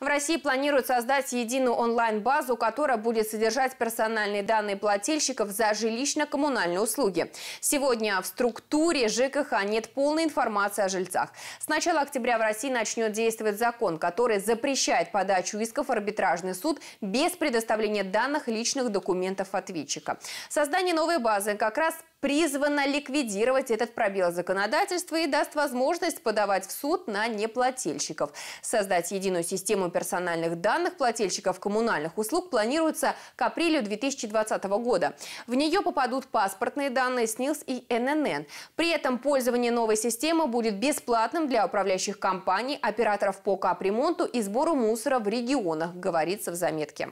В России планируют создать единую онлайн-базу, которая будет содержать персональные данные плательщиков за жилищно-коммунальные услуги. Сегодня в структуре ЖКХ нет полной информации о жильцах. С начала октября в России начнет действовать закон, который запрещает подачу исков в арбитражный суд без предоставления данных личных документов ответчика. Создание новой базы как раз призвана ликвидировать этот пробел законодательства и даст возможность подавать в суд на неплательщиков. Создать единую систему персональных данных плательщиков коммунальных услуг планируется к апрелю 2020 года. В нее попадут паспортные данные СНИЛС и ННН. При этом пользование новой системы будет бесплатным для управляющих компаний, операторов по капремонту и сбору мусора в регионах, говорится в заметке.